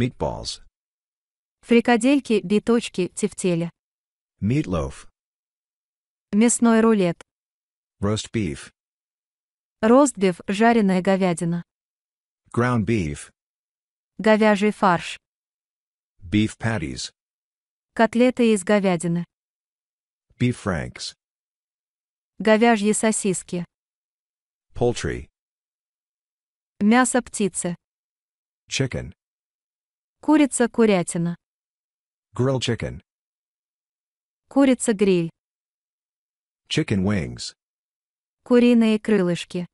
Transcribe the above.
Meatballs. Фрикадельки, биточки, тефтели. Meatloaf. Мясной рулет. Roast beef. Ростбиф, жареная говядина. Ground beef. Говяжий фарш. Beef patties. Котлеты из говядины. Beef franks. Говяжьи сосиски. Poultry. Мясо птицы. Chicken. Курица, курятина. Grill chicken. Курица гриль. Chicken wings. Куриные крылышки.